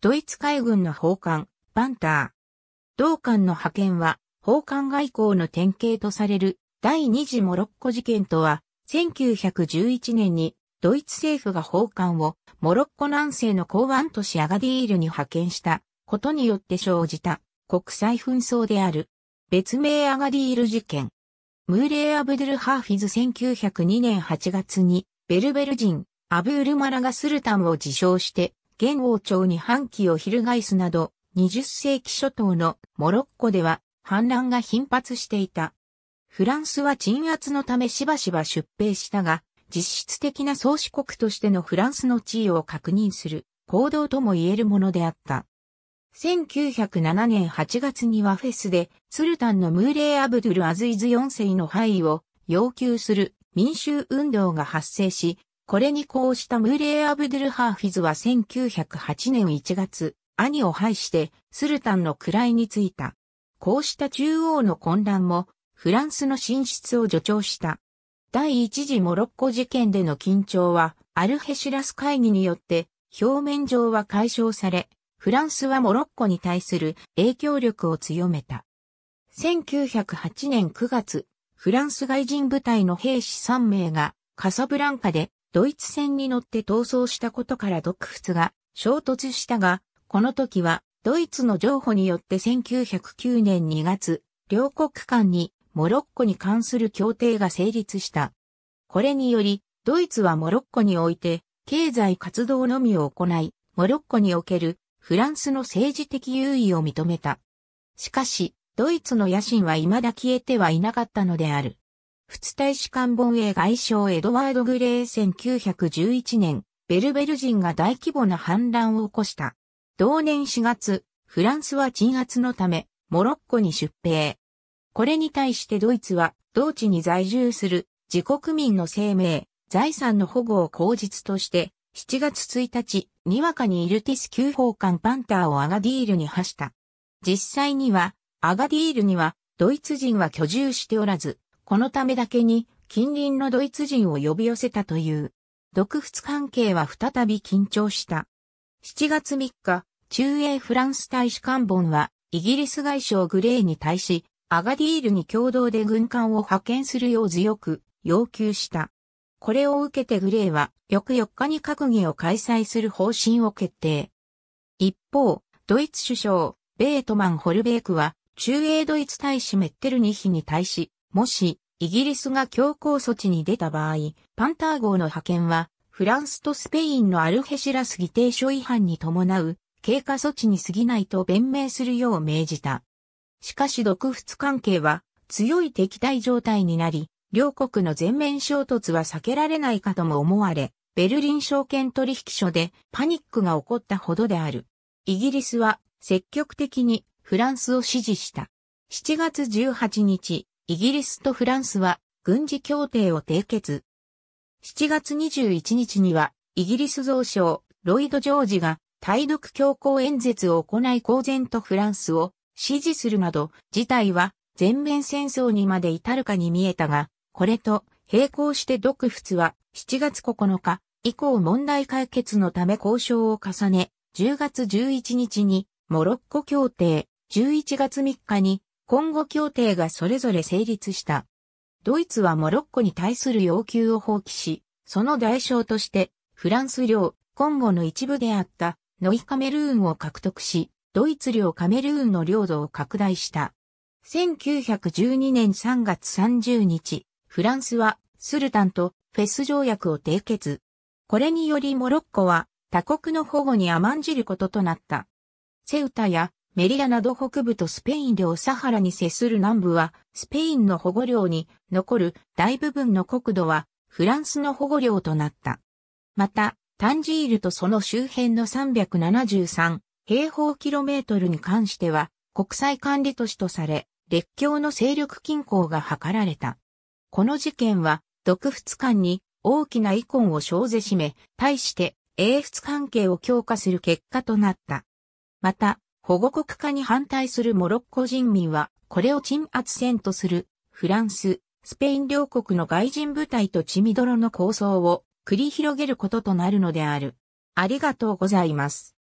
ドイツ海軍の砲艦、バンター。同艦の派遣は、砲艦外交の典型とされる第二次モロッコ事件とは、1911年にドイツ政府が砲艦をモロッコ南西の港湾都市アガディールに派遣したことによって生じた国際紛争である。別名アガディール事件。ムーレー・アブドゥル・ハーフィズ1902年8月にベルベル人アブール・マラがスルタンを自称して元王朝に反旗を翻すなど、20世紀初頭のモロッコでは反乱が頻発していた。フランスは鎮圧のためしばしば出兵したが、実質的な創始国としてのフランスの地位を確認する行動とも言えるものであった。1907年8月にはフェスで、ツルタンのムーレイ・アブドゥル・アズイズ4世の敗を要求する民衆運動が発生し、これにこうしたムーレー・アブドゥル・ハーフィズは1908年1月、兄を廃してスルタンの位についた。こうした中央の混乱もフランスの進出を助長した。第一次モロッコ事件での緊張はアルヘシラス会議によって表面上は解消され、フランスはモロッコに対する影響力を強めた。1908年9月、フランス外人部隊の兵士3名がカサブランカでドイツ戦に乗って逃走したことから独仏が衝突したが、この時はドイツの情報によって1909年2月、両国間にモロッコに関する協定が成立した。これにより、ドイツはモロッコにおいて経済活動のみを行い、モロッコにおけるフランスの政治的優位を認めた。しかし、ドイツの野心は未だ消えてはいなかったのである。仏大使館本営外相エドワード・グレー1911年、ベルベル人が大規模な反乱を起こした。同年4月、フランスは鎮圧のため、モロッコに出兵。これに対してドイツは、同地に在住する自国民の生命、財産の保護を口実として、7月1日、にわかにイルティス急砲艦パンターをアガディールに発した。実際には、アガディールには、ドイツ人は居住しておらず、このためだけに近隣のドイツ人を呼び寄せたという。独仏関係は再び緊張した。7月3日、中英フランス大使官本は、イギリス外相グレーに対し、アガディールに共同で軍艦を派遣するよう強く要求した。これを受けてグレーは、翌4日に閣議を開催する方針を決定。一方、ドイツ首相、ベートマン・ホルベークは、中英ドイツ大使メッテルニヒに対し、もし、イギリスが強行措置に出た場合、パンター号の派遣は、フランスとスペインのアルヘシラス議定書違反に伴う経過措置に過ぎないと弁明するよう命じた。しかし独仏関係は強い敵対状態になり、両国の全面衝突は避けられないかとも思われ、ベルリン証券取引所でパニックが起こったほどである。イギリスは積極的にフランスを支持した。7月18日、イギリスとフランスは軍事協定を締結。7月21日には、イギリス増相、ロイド・ジョージが、対独強行演説を行い公然とフランスを支持するなど、事態は全面戦争にまで至るかに見えたが、これと並行して独仏は7月9日以降問題解決のため交渉を重ね、10月11日にモロッコ協定、11月3日に今後協定がそれぞれ成立した。ドイツはモロッコに対する要求を放棄し、その代償として、フランス領、コンゴの一部であった、ノイカメルーンを獲得し、ドイツ領カメルーンの領土を拡大した。1912年3月30日、フランスは、スルタンとフェス条約を締結。これによりモロッコは、他国の保護に甘んじることとなった。セウタやメリアなど北部とスペイン領サハラに接する南部は、スペインの保護領に残る大部分の国土は、フランスの保護領となった。また、タンジールとその周辺の373平方キロメートルに関しては、国際管理都市とされ、列強の勢力均衡が図られた。この事件は、独仏間に大きな遺恨を生ぜしめ、対して英仏関係を強化する結果となった。また、保護国化に反対するモロッコ人民は、これを鎮圧戦とする、フランス、スペイン両国の外人部隊と血みどろの構想を繰り広げることとなるのである。ありがとうございます。